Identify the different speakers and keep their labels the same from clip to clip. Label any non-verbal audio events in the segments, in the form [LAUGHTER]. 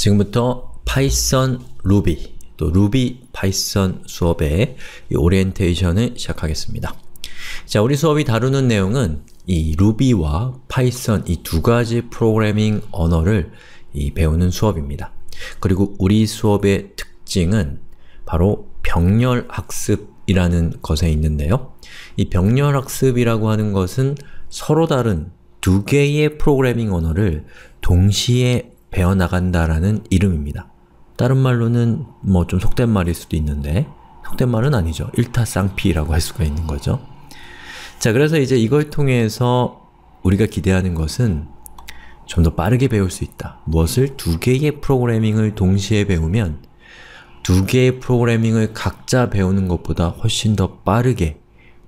Speaker 1: 지금부터 파이썬 루비 또 루비 파이썬 수업의 오리엔테이션을 시작하겠습니다. 자, 우리 수업이 다루는 내용은 이 루비와 파이썬 이 두 가지 프로그래밍 언어를 배우는 수업입니다. 그리고 우리 수업의 특징은 바로 병렬 학습이라는 것에 있는데요. 이 병렬 학습이라고 하는 것은 서로 다른 두 개의 프로그래밍 언어를 동시에 배어나간다라는 이름입니다. 다른 말로는 뭐 좀 속된 말일 수도 있는데 속된 말은 아니죠. 일타쌍피라고 할 수가 있는 거죠. 자, 그래서 이제 이걸 통해서 우리가 기대하는 것은 좀 더 빠르게 배울 수 있다. 무엇을? 두 개의 프로그래밍을 동시에 배우면 두 개의 프로그래밍을 각자 배우는 것보다 훨씬 더 빠르게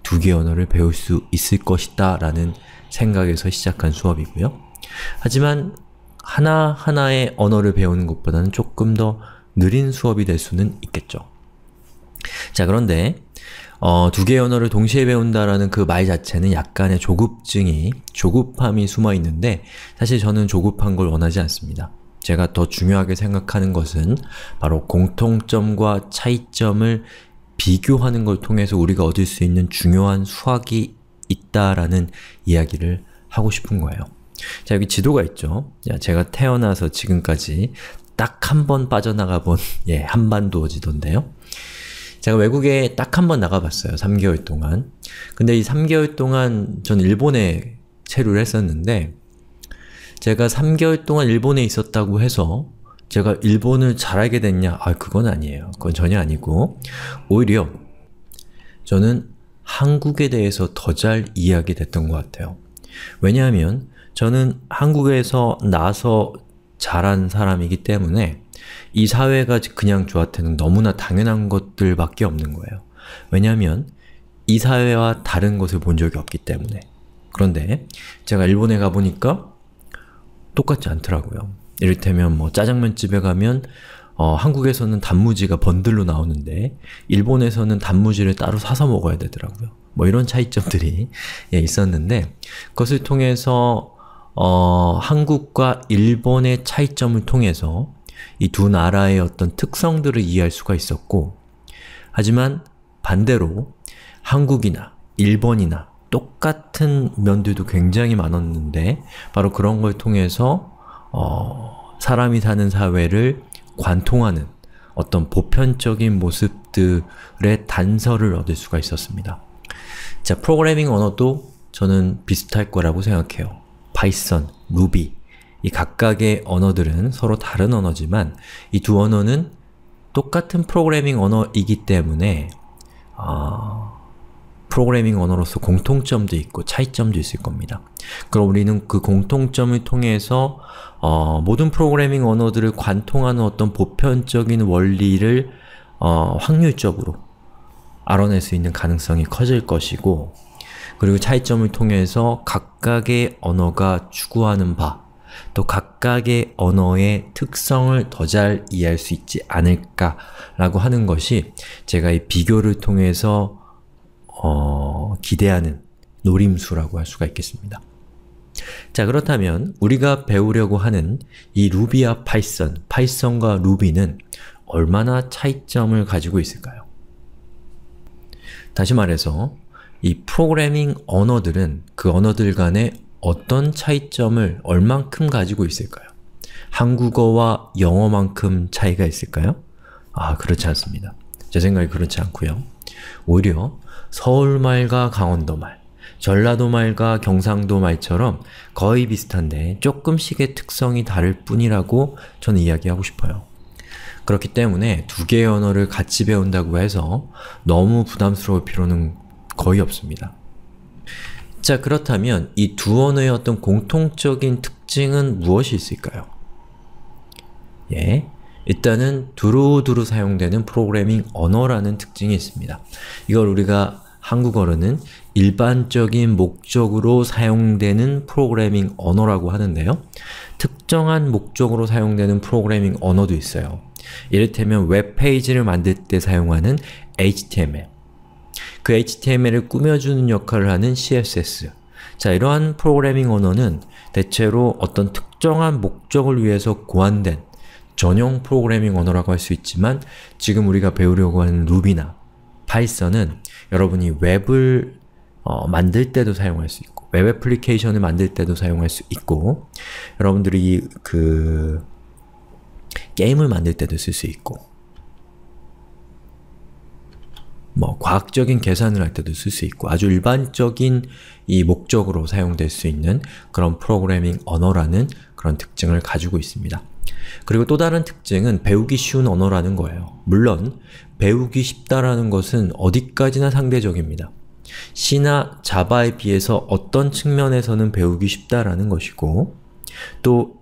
Speaker 1: 두개의 언어를 배울 수 있을 것이다 라는 생각에서 시작한 수업이고요. 하지만 하나하나의 언어를 배우는 것보다는 조금 더 느린 수업이 될 수는 있겠죠. 자, 그런데 어, 두 개의 언어를 동시에 배운다라는 그 말 자체는 약간의 조급증이, 조급함이 숨어 있는데 사실 저는 조급한 걸 원하지 않습니다. 제가 더 중요하게 생각하는 것은 바로 공통점과 차이점을 비교하는 걸 통해서 우리가 얻을 수 있는 중요한 수학이 있다라는 이야기를 하고 싶은 거예요. 자, 여기 지도가 있죠. 야, 제가 태어나서 지금까지 딱 한 번 빠져나가 본, [LAUGHS] 예, 한반도 지도인데요. 제가 외국에 딱 한 번 나가봤어요. 3개월 동안. 근데 이 3개월 동안 전 일본에 체류를 했었는데, 제가 3개월 동안 일본에 있었다고 해서 제가 일본을 잘 알게 됐냐? 아, 그건 아니에요. 그건 전혀 아니고, 오히려 저는 한국에 대해서 더 잘 이해하게 됐던 것 같아요. 왜냐하면 저는 한국에서 나서 자란 사람이기 때문에 이 사회가 그냥 저한테는 너무나 당연한 것들밖에 없는 거예요. 왜냐면 하이 사회와 다른 것을 본 적이 없기 때문에 그런데 제가 일본에 가보니까 똑같지 않더라고요. 이를테면 뭐 짜장면집에 가면 어, 한국에서는 단무지가 번들로 나오는데 일본에서는 단무지를 따로 사서 먹어야 되더라고요. 뭐 이런 차이점들이 예, 있었는데 그것을 통해서 어, 한국과 일본의 차이점을 통해서 이 두 나라의 어떤 특성들을 이해할 수가 있었고 하지만 반대로 한국이나 일본이나 똑같은 면들도 굉장히 많았는데 바로 그런 걸 통해서 어, 사람이 사는 사회를 관통하는 어떤 보편적인 모습들의 단서를 얻을 수가 있었습니다. 자, 프로그래밍 언어도 저는 비슷할 거라고 생각해요. 파이썬, 루비 이 각각의 언어들은 서로 다른 언어지만 이 두 언어는 똑같은 프로그래밍 언어이기 때문에 어, 프로그래밍 언어로서 공통점도 있고 차이점도 있을 겁니다. 그럼 우리는 그 공통점을 통해서 어, 모든 프로그래밍 언어들을 관통하는 어떤 보편적인 원리를 어, 확률적으로 알아낼 수 있는 가능성이 커질 것이고 그리고 차이점을 통해서 각각의 언어가 추구하는 바, 또 각각의 언어의 특성을 더 잘 이해할 수 있지 않을까라고 하는 것이 제가 이 비교를 통해서 어, 기대하는 노림수라고 할 수가 있겠습니다. 자 그렇다면 우리가 배우려고 하는 이 루비와 파이썬, 파이썬과 루비는 얼마나 차이점을 가지고 있을까요? 다시 말해서 이 프로그래밍 언어들은 그 언어들 간에 어떤 차이점을 얼만큼 가지고 있을까요? 한국어와 영어만큼 차이가 있을까요? 아, 그렇지 않습니다. 제 생각에 그렇지 않고요. 오히려 서울말과 강원도말, 전라도말과 경상도말처럼 거의 비슷한데 조금씩의 특성이 다를 뿐이라고 저는 이야기하고 싶어요. 그렇기 때문에 두 개의 언어를 같이 배운다고 해서 너무 부담스러울 필요는 거의 없습니다. 자 그렇다면 이 두 언어의 어떤 공통적인 특징은 무엇이 있을까요? 예, 일단은 두루두루 사용되는 프로그래밍 언어라는 특징이 있습니다. 이걸 우리가 한국어로는 일반적인 목적으로 사용되는 프로그래밍 언어라고 하는데요. 특정한 목적으로 사용되는 프로그래밍 언어도 있어요. 이를테면 웹페이지를 만들 때 사용하는 HTML 그 HTML을 꾸며주는 역할을 하는 CSS 자, 이러한 프로그래밍 언어는 대체로 어떤 특정한 목적을 위해서 고안된 전용 프로그래밍 언어라고 할 수 있지만 지금 우리가 배우려고 하는 루비나 파이썬은 여러분이 웹을 어, 만들 때도 사용할 수 있고 웹 애플리케이션을 만들 때도 사용할 수 있고 여러분들이 그 게임을 만들 때도 쓸 수 있고 뭐 과학적인 계산을 할 때도 쓸 수 있고 아주 일반적인 이 목적으로 사용될 수 있는 그런 프로그래밍 언어라는 그런 특징을 가지고 있습니다. 그리고 또 다른 특징은 배우기 쉬운 언어라는 거예요. 물론 배우기 쉽다라는 것은 어디까지나 상대적입니다. C나 자바에 비해서 어떤 측면에서는 배우기 쉽다라는 것이고 또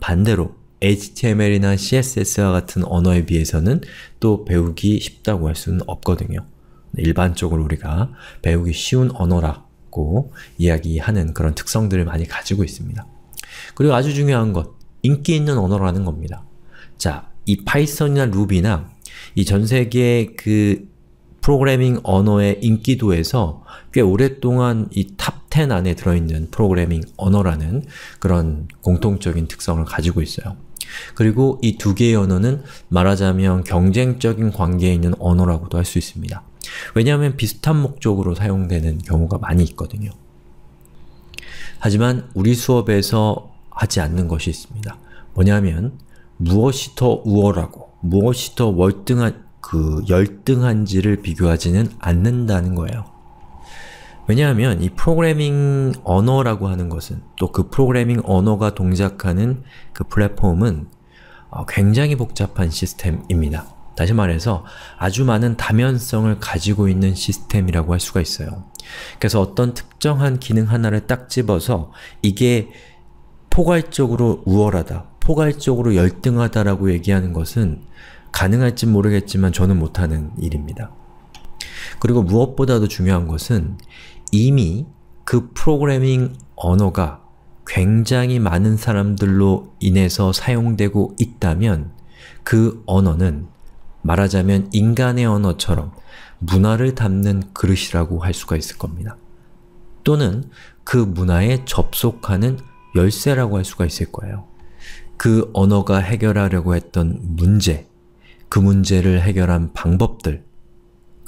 Speaker 1: 반대로 HTML이나 CSS와 같은 언어에 비해서는 또 배우기 쉽다고 할 수는 없거든요. 일반적으로 우리가 배우기 쉬운 언어라고 이야기하는 그런 특성들을 많이 가지고 있습니다. 그리고 아주 중요한 것, 인기 있는 언어라는 겁니다. 자, 이 파이썬이나 루비나 이 전세계 그 프로그래밍 언어의 인기도에서 꽤 오랫동안 이 탑 10 안에 들어있는 프로그래밍 언어라는 그런 공통적인 특성을 가지고 있어요. 그리고 이 두 개의 언어는 말하자면 경쟁적인 관계에 있는 언어라고도 할 수 있습니다. 왜냐하면 비슷한 목적으로 사용되는 경우가 많이 있거든요. 하지만 우리 수업에서 하지 않는 것이 있습니다. 뭐냐면 무엇이 더 우월하고 무엇이 더 월등한 그 열등한지를 비교하지는 않는다는 거예요. 왜냐하면 이 프로그래밍 언어라고 하는 것은 또 그 프로그래밍 언어가 동작하는 그 플랫폼은 어, 굉장히 복잡한 시스템입니다. 다시 말해서 아주 많은 다면성을 가지고 있는 시스템이라고 할 수가 있어요. 그래서 어떤 특정한 기능 하나를 딱 집어서 이게 포괄적으로 우월하다, 포괄적으로 열등하다라고 얘기하는 것은 가능할지 모르겠지만 저는 못하는 일입니다. 그리고 무엇보다도 중요한 것은 이미 그 프로그래밍 언어가 굉장히 많은 사람들로 인해서 사용되고 있다면 그 언어는 말하자면 인간의 언어처럼 문화를 담는 그릇이라고 할 수가 있을 겁니다. 또는 그 문화에 접속하는 열쇠라고 할 수가 있을 거예요. 그 언어가 해결하려고 했던 문제, 그 문제를 해결한 방법들,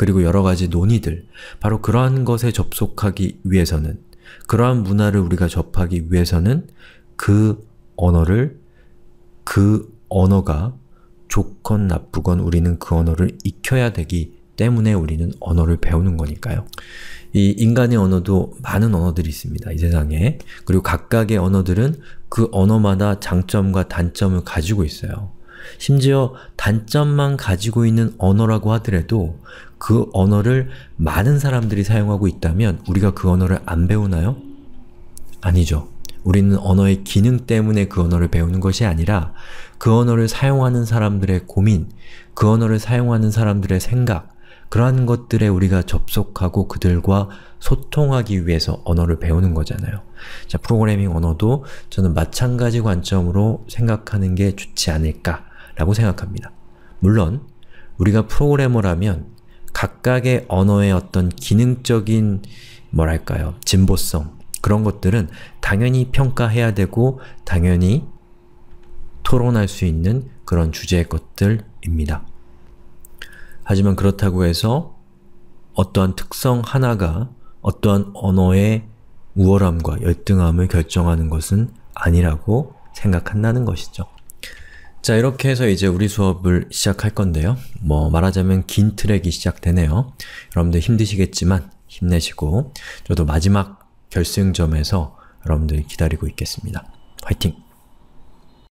Speaker 1: 그리고 여러 가지 논의들, 바로 그러한 것에 접속하기 위해서는, 그러한 문화를 우리가 접하기 위해서는 그 언어를, 그 언어가 좋건 나쁘건 우리는 그 언어를 익혀야 되기 때문에 우리는 언어를 배우는 거니까요. 이 인간의 언어도 많은 언어들이 있습니다. 이 세상에. 그리고 각각의 언어들은 그 언어마다 장점과 단점을 가지고 있어요. 심지어 단점만 가지고 있는 언어라고 하더라도 그 언어를 많은 사람들이 사용하고 있다면 우리가 그 언어를 안 배우나요? 아니죠. 우리는 언어의 기능 때문에 그 언어를 배우는 것이 아니라 그 언어를 사용하는 사람들의 고민, 그 언어를 사용하는 사람들의 생각, 그러한 것들에 우리가 접속하고 그들과 소통하기 위해서 언어를 배우는 거잖아요. 자, 프로그래밍 언어도 저는 마찬가지 관점으로 생각하는 게 좋지 않을까라고 생각합니다. 물론 우리가 프로그래머라면 각각의 언어의 어떤 기능적인 뭐랄까요 진보성 그런 것들은 당연히 평가해야 되고 당연히 토론할 수 있는 그런 주제의 것들입니다. 하지만 그렇다고 해서 어떠한 특성 하나가 어떠한 언어의 우월함과 열등함을 결정하는 것은 아니라고 생각한다는 것이죠. 자 이렇게 해서 이제 우리 수업을 시작할 건데요. 뭐 말하자면 긴 트랙이 시작되네요. 여러분들 힘드시겠지만 힘내시고 저도 마지막 결승점에서 여러분들 기다리고 있겠습니다. 화이팅!